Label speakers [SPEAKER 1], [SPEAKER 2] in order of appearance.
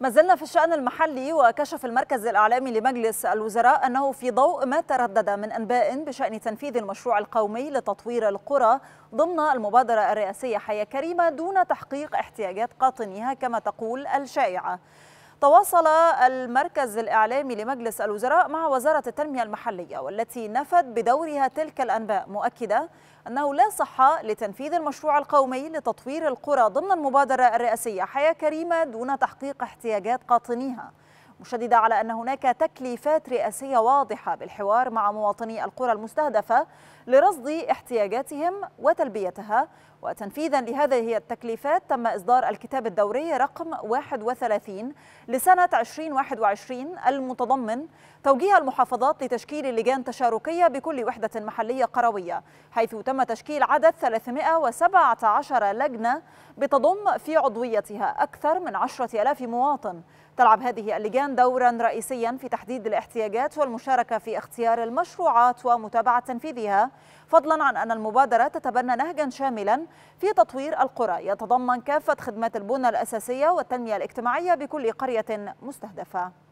[SPEAKER 1] ما زلنا في الشأن المحلي وكشف المركز الإعلامي لمجلس الوزراء أنه في ضوء ما تردد من أنباء بشأن تنفيذ المشروع القومي لتطوير القرى ضمن المبادرة الرئاسية حياة كريمة دون تحقيق احتياجات قاطنيها كما تقول الشائعة تواصل المركز الإعلامي لمجلس الوزراء مع وزارة التنمية المحلية والتي نفت بدورها تلك الأنباء مؤكدة أنه لا صحة لتنفيذ المشروع القومي لتطوير القرى ضمن المبادرة الرئاسية حياة كريمة دون تحقيق احتياجات قاطنيها مشددة على أن هناك تكليفات رئاسية واضحة بالحوار مع مواطني القرى المستهدفة لرصد احتياجاتهم وتلبيتها وتنفيذا لهذه التكليفات تم إصدار الكتاب الدوري رقم 31 لسنة 2021 المتضمن توجيه المحافظات لتشكيل لجان تشاركية بكل وحدة محلية قروية حيث تم تشكيل عدد 317 لجنة بتضم في عضويتها أكثر من 10000 مواطن تلعب هذه اللجان دورا رئيسيا في تحديد الاحتياجات والمشاركة في اختيار المشروعات ومتابعة تنفيذها فضلا عن أن المبادرة تتبنى نهجا شاملا في تطوير القرى يتضمن كافة خدمات البنى الأساسية والتنمية الاجتماعية بكل قرية مستهدفة